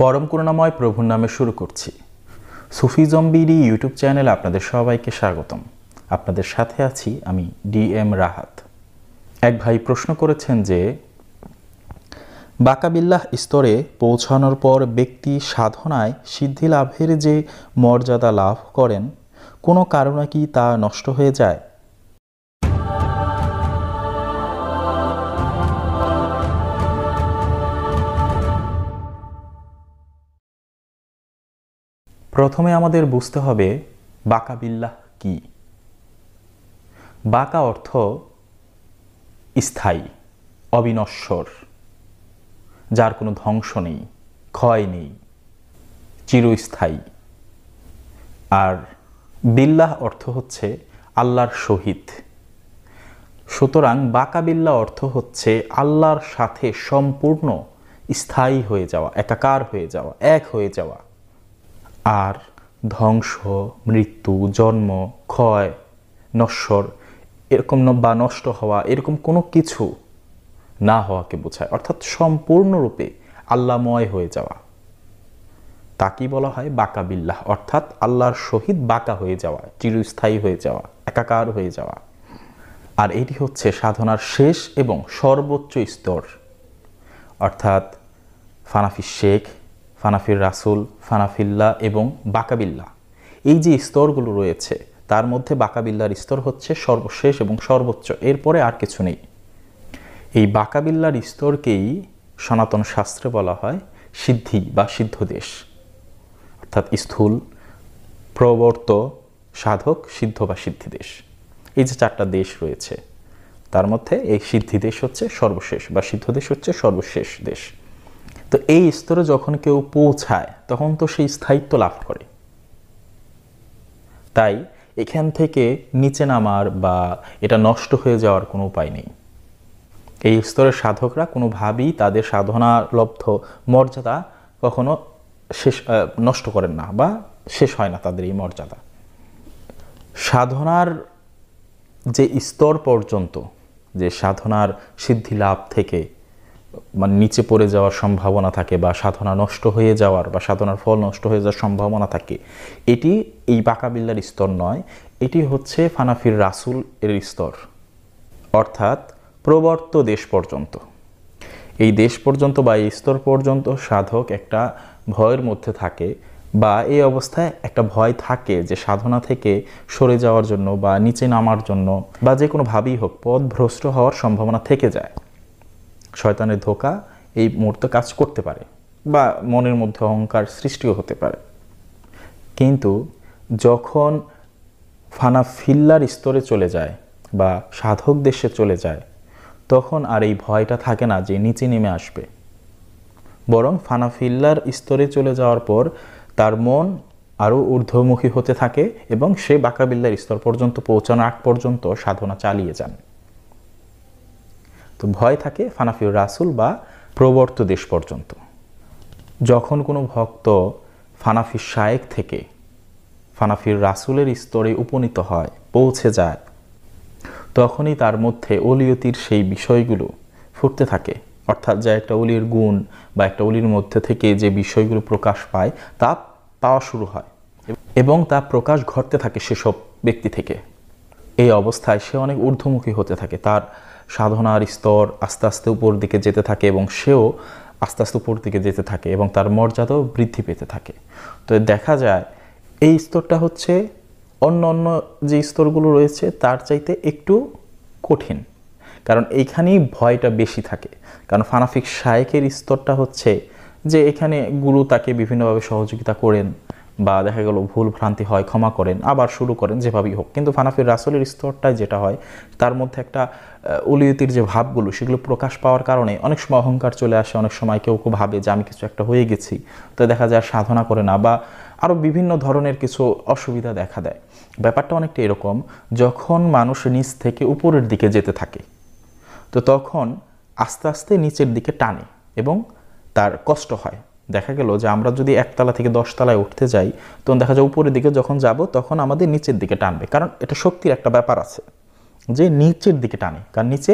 পরম করুণাময় প্রভুর নামে শুরু করছি সুফি জম্বিরি ইউটিউব চ্যানেল আপনাদের সবাইকে স্বাগতম আপনাদের সাথে আছি আমি ডি এম রাহাত এক ভাই প্রশ্ন করেছেন যে বাকাবিল্লাহ স্তরে পৌঁছানোর পর ব্যক্তি সাধনায় সিদ্ধি লাভের যে মর্যাদা লাভ করেন কোনো কারণে কি তা নষ্ট হয়ে যায় প্রথমে আমাদের বুঝতে হবে বাঁকা বিল্লাহ কি বাঁকা অর্থ স্থায়ী অবিনশ্বর যার কোনো ধ্বংস নেই ক্ষয় নেই চিরস্থায়ী আর বিল্লাহ অর্থ হচ্ছে আল্লাহর সহিত সুতরাং বিল্লা অর্থ হচ্ছে আল্লাহর সাথে সম্পূর্ণ স্থায়ী হয়ে যাওয়া একাকার হয়ে যাওয়া এক হয়ে যাওয়া আর ধ্বংস মৃত্যু জন্ম ক্ষয় নশ্বর এরকম বা নষ্ট হওয়া এরকম কোনো কিছু না হওয়াকে বোঝায় অর্থাৎ সম্পূর্ণরূপে আল্লাময় হয়ে যাওয়া তাকেই বলা হয় বাকাবিল্লাহ বিল্লাহ অর্থাৎ আল্লাহর সহিত বাঁকা হয়ে যাওয়া চিরস্থায়ী হয়ে যাওয়া একাকার হয়ে যাওয়া আর এটি হচ্ছে সাধনার শেষ এবং সর্বোচ্চ স্তর অর্থাৎ ফানাফি শেখ ফানাফির রাসুল ফানাফিল্লা এবং বাকাবিল্লা এই যে স্তরগুলো রয়েছে তার মধ্যে বাকাবিল্লার স্তর হচ্ছে সর্বশেষ এবং সর্বোচ্চ এরপরে আর কিছু নেই এই বাকাবিল্লার স্তরকেই সনাতন শাস্ত্রে বলা হয় সিদ্ধি বা সিদ্ধদেশ অর্থাৎ স্থূল প্রবর্ত সাধক সিদ্ধ বা সিদ্ধিদেশ এই যে চারটা দেশ রয়েছে তার মধ্যে এই সিদ্ধিদেশ হচ্ছে সর্বশেষ বা সিদ্ধদেশ হচ্ছে সর্বশেষ দেশ তো এই স্তরে যখন কেউ পৌঁছায় তখন তো সেই স্থায়িত্ব লাভ করে তাই এখান থেকে নিচে নামার বা এটা নষ্ট হয়ে যাওয়ার কোনো উপায় নেই এই স্তরের সাধকরা কোনোভাবেই তাদের সাধনালব্ধ মর্যাদা কখনো শেষ নষ্ট করেন না বা শেষ হয় না তাদের এই মর্যাদা সাধনার যে স্তর পর্যন্ত যে সাধনার সিদ্ধি লাভ থেকে মানে নিচে পড়ে যাওয়ার সম্ভাবনা থাকে বা সাধনা নষ্ট হয়ে যাওয়ার বা সাধনার ফল নষ্ট হয়ে যাওয়ার সম্ভাবনা থাকে এটি এই বাঁকাবিল্লার স্তর নয় এটি হচ্ছে ফানাফির রাসুল এর স্তর অর্থাৎ প্রবর্ত দেশ পর্যন্ত এই দেশ পর্যন্ত বা এই স্তর পর্যন্ত সাধক একটা ভয়ের মধ্যে থাকে বা এই অবস্থায় একটা ভয় থাকে যে সাধনা থেকে সরে যাওয়ার জন্য বা নিচে নামার জন্য বা যে কোনোভাবেই হোক পদ ভ্রষ্ট হওয়ার সম্ভাবনা থেকে যায় শয়তানের ধোকা এই মুহূর্তে কাজ করতে পারে বা মনের মধ্যে অহংকার সৃষ্টিও হতে পারে কিন্তু যখন ফানা ফিল্লার স্তরে চলে যায় বা সাধক দেশে চলে যায় তখন আর এই ভয়টা থাকে না যে নিচে নেমে আসবে বরং ফানা ফিল্লার স্তরে চলে যাওয়ার পর তার মন আরও ঊর্ধ্বমুখী হতে থাকে এবং সে বাঁকাবিল্লার স্তর পর্যন্ত পৌঁছানো আগ পর্যন্ত সাধনা চালিয়ে যান তো ভয় থাকে ফানাফিউর রাসুল বা প্রবর্ত দেশ পর্যন্ত যখন কোনো ভক্ত ফানাফির শায়েক থেকে ফানাফির রাসুলের স্তরে উপনীত হয় পৌঁছে যায় তখনই তার মধ্যে অলিয়তির সেই বিষয়গুলো ফুটতে থাকে অর্থাৎ যা একটা অলির গুণ বা একটা অলির মধ্যে থেকে যে বিষয়গুলো প্রকাশ পায় তা পাওয়া শুরু হয় এবং তা প্রকাশ ঘটতে থাকে সেসব ব্যক্তি থেকে এই অবস্থায় সে অনেক ঊর্ধ্বমুখী হতে থাকে তার সাধনার স্তর আস্তে আস্তে উপর দিকে যেতে থাকে এবং সেও আস্তে আস্তে উপর দিকে যেতে থাকে এবং তার মর্যাদাও বৃদ্ধি পেতে থাকে তো দেখা যায় এই স্তরটা হচ্ছে অন্য অন্য যে স্তরগুলো রয়েছে তার চাইতে একটু কঠিন কারণ এইখানেই ভয়টা বেশি থাকে কারণ ফানাফিক শায়েকের স্তরটা হচ্ছে যে এখানে গুরু তাকে বিভিন্নভাবে সহযোগিতা করেন বা দেখা গেল ভুল ভ্রান্তি হয় ক্ষমা করেন আবার শুরু করেন যেভাবেই হোক কিন্তু ফানাফির রাসুলের স্তরটায় যেটা হয় তার মধ্যে একটা উলিয়তির যে ভাবগুলো সেগুলো প্রকাশ পাওয়ার কারণে অনেক সময় অহংকার চলে আসে অনেক সময় কেউ কেউ ভাবে যে আমি কিছু একটা হয়ে গেছি তো দেখা যায় সাধনা করে না বা আরও বিভিন্ন ধরনের কিছু অসুবিধা দেখা দেয় ব্যাপারটা অনেকটা এরকম যখন মানুষ নিচ থেকে উপরের দিকে যেতে থাকে তো তখন আস্তে আস্তে নিচের দিকে টানে এবং তার কষ্ট হয় দেখা গেল যে আমরা যদি একতলা থেকে দশতলায় উঠতে যাই তখন দেখা যায় উপরের দিকে যখন যাব তখন আমাদের নিচের দিকে টানবে কারণ এটা শক্তির একটা ব্যাপার আছে যে নিচের দিকে টানে কারণ নিচে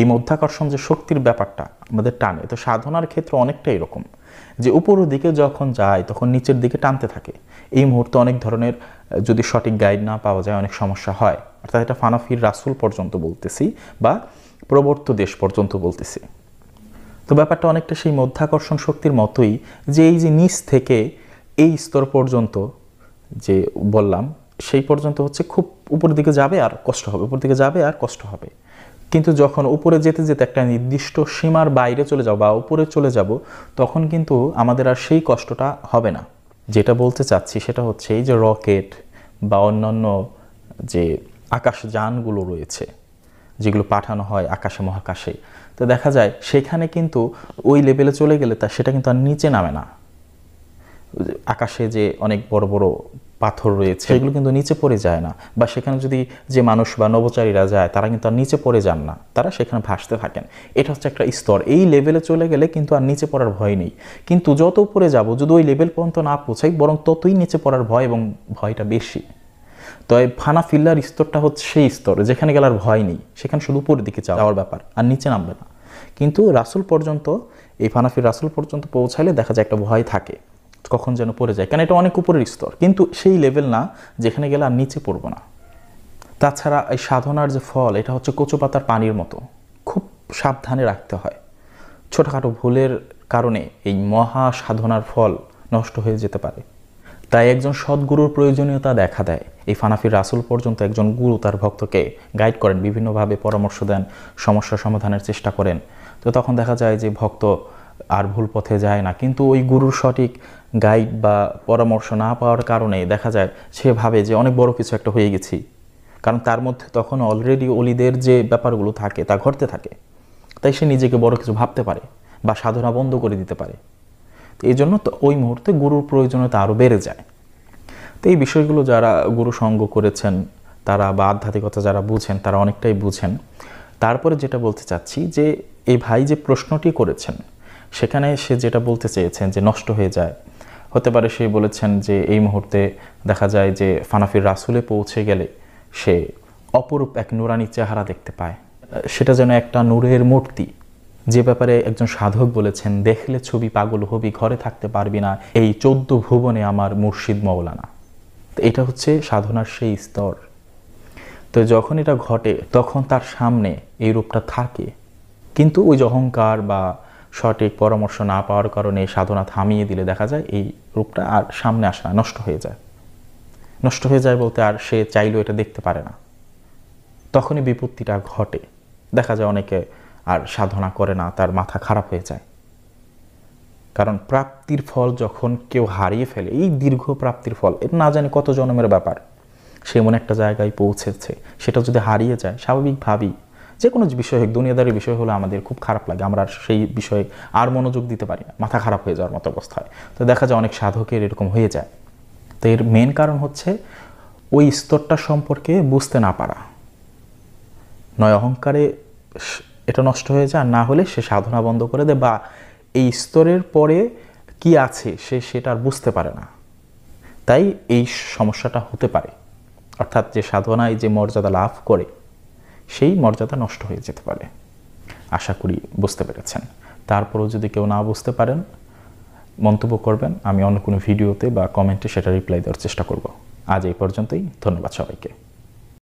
এই মধ্যাকর্ষণ যে শক্তির ব্যাপারটা আমাদের টানে তো সাধনার ক্ষেত্রে অনেকটা এরকম যে উপরের দিকে যখন যায় তখন নিচের দিকে টানতে থাকে এই মুহূর্তে অনেক ধরনের যদি সঠিক গাইড না পাওয়া যায় অনেক সমস্যা হয় অর্থাৎ এটা ফানাফির রাসুল পর্যন্ত বলতেছি বা প্রবর্ত দেশ পর্যন্ত বলতেছি তো ব্যাপারটা অনেকটা সেই মধ্যাকর্ষণ শক্তির মতোই যে এই যে নিচ থেকে এই স্তর পর্যন্ত যে বললাম সেই পর্যন্ত হচ্ছে খুব উপরের দিকে যাবে আর কষ্ট হবে উপর দিকে যাবে আর কষ্ট হবে কিন্তু যখন উপরে যেতে যেতে একটা নির্দিষ্ট সীমার বাইরে চলে যাবো বা উপরে চলে যাব তখন কিন্তু আমাদের আর সেই কষ্টটা হবে না যেটা বলতে চাচ্ছি সেটা হচ্ছে এই যে রকেট বা অন্যান্য যে আকাশযানগুলো রয়েছে যেগুলো পাঠানো হয় আকাশে মহাকাশে তো দেখা যায় সেখানে কিন্তু ওই লেভেলে চলে গেলে তা সেটা কিন্তু আর নিচে নামে না আকাশে যে অনেক বড় বড় পাথর রয়েছে সেগুলো কিন্তু নিচে পড়ে যায় না বা সেখানে যদি যে মানুষ বা নবচারীরা যায় তারা কিন্তু আর নিচে পড়ে যান না তারা সেখানে ভাসতে থাকেন এটা হচ্ছে একটা স্তর এই লেভেলে চলে গেলে কিন্তু আর নিচে পড়ার ভয় নেই কিন্তু যত উপরে যাব যদি ওই লেভেল পর্যন্ত না পৌঁছাই বরং ততই নিচে পড়ার ভয় এবং ভয়টা বেশি তো এই ফানা ফিল্লার স্তরটা হচ্ছে সেই স্তর যেখানে গেলার ভয় নেই সেখানে শুধু উপরের দিকে যাওয়ার ব্যাপার আর নিচে নামবে না কিন্তু রাসুল পর্যন্ত এই ফানাফির রাসুল পর্যন্ত পৌঁছালে দেখা যায় একটা ভয় থাকে কখন যেন পড়ে যায় কেন এটা অনেক উপরের স্তর কিন্তু সেই লেভেল না যেখানে গেলে আর নিচে পড়বো না তাছাড়া এই সাধনার যে ফল এটা হচ্ছে কচু পাতার পানির মতো খুব সাবধানে রাখতে হয় ছোটোখাটো ভুলের কারণে এই মহা সাধনার ফল নষ্ট হয়ে যেতে পারে তাই একজন সদ্গুরুর প্রয়োজনীয়তা দেখা দেয় এই ফানাফির রাসুল পর্যন্ত একজন গুরু তার ভক্তকে গাইড করেন বিভিন্নভাবে পরামর্শ দেন সমস্যা সমাধানের চেষ্টা করেন তো তখন দেখা যায় যে ভক্ত আর ভুল পথে যায় না কিন্তু ওই গুরুর সঠিক গাইড বা পরামর্শ না পাওয়ার কারণে দেখা যায় সে ভাবে যে অনেক বড় কিছু একটা হয়ে গেছি কারণ তার মধ্যে তখন অলরেডি অলিদের যে ব্যাপারগুলো থাকে তা ঘটতে থাকে তাই সে নিজেকে বড় কিছু ভাবতে পারে বা সাধনা বন্ধ করে দিতে পারে এই জন্য তো ওই মুহূর্তে গুরুর প্রয়োজনীয়তা আরও বেড়ে যায় তো এই বিষয়গুলো যারা গুরু সঙ্গ করেছেন তারা বা আধ্যাত্মিকতা যারা বুঝেন তারা অনেকটাই বুঝেন তারপরে যেটা বলতে চাচ্ছি যে এই ভাই যে প্রশ্নটি করেছেন সেখানে সে যেটা বলতে চেয়েছেন যে নষ্ট হয়ে যায় হতে পারে সে বলেছেন যে এই মুহূর্তে দেখা যায় যে ফানাফির রাসুলে পৌঁছে গেলে সে অপরূপ এক নুরানি চেহারা দেখতে পায় সেটা যেন একটা নূরের মূর্তি যে ব্যাপারে একজন সাধক বলেছেন দেখলে ছবি পাগল হবি ঘরে থাকতে পারবি না এই চোদ্দ ভুবনে আমার মুর্শিদ মৌলানা তো এটা হচ্ছে সাধনার সেই স্তর তো যখন এটা ঘটে তখন তার সামনে এই রূপটা থাকে কিন্তু ওই অহংকার বা সঠিক পরামর্শ না পাওয়ার কারণে সাধনা থামিয়ে দিলে দেখা যায় এই রূপটা আর সামনে আসে না নষ্ট হয়ে যায় নষ্ট হয়ে যায় বলতে আর সে চাইলেও এটা দেখতে পারে না তখনই বিপত্তিটা ঘটে দেখা যায় অনেকে আর সাধনা করে না তার মাথা খারাপ হয়ে যায় কারণ প্রাপ্তির ফল যখন কেউ হারিয়ে ফেলে এই দীর্ঘ প্রাপ্তির ফল এটা না জানি কত জন্মের ব্যাপার সে এমন একটা জায়গায় পৌঁছেছে সেটা যদি হারিয়ে যায় স্বাভাবিকভাবেই যে কোনো বিষয় হোক দুনিয়াদারি বিষয় হলে আমাদের খুব খারাপ লাগে আমরা সেই বিষয়ে আর মনোযোগ দিতে পারি না মাথা খারাপ হয়ে যাওয়ার মতো অবস্থায় তো দেখা যায় অনেক সাধকের এরকম হয়ে যায় তো এর মেন কারণ হচ্ছে ওই স্তরটা সম্পর্কে বুঝতে না পারা নয় অহংকারে এটা নষ্ট হয়ে যায় না হলে সে সাধনা বন্ধ করে দেয় বা এই স্তরের পরে কি আছে সে সেটা আর বুঝতে পারে না তাই এই সমস্যাটা হতে পারে অর্থাৎ যে সাধনায় যে মর্যাদা লাভ করে সেই মর্যাদা নষ্ট হয়ে যেতে পারে আশা করি বুঝতে পেরেছেন তারপরেও যদি কেউ না বুঝতে পারেন মন্তব্য করবেন আমি অন্য কোনো ভিডিওতে বা কমেন্টে সেটা রিপ্লাই দেওয়ার চেষ্টা করব আজ এই পর্যন্তই ধন্যবাদ সবাইকে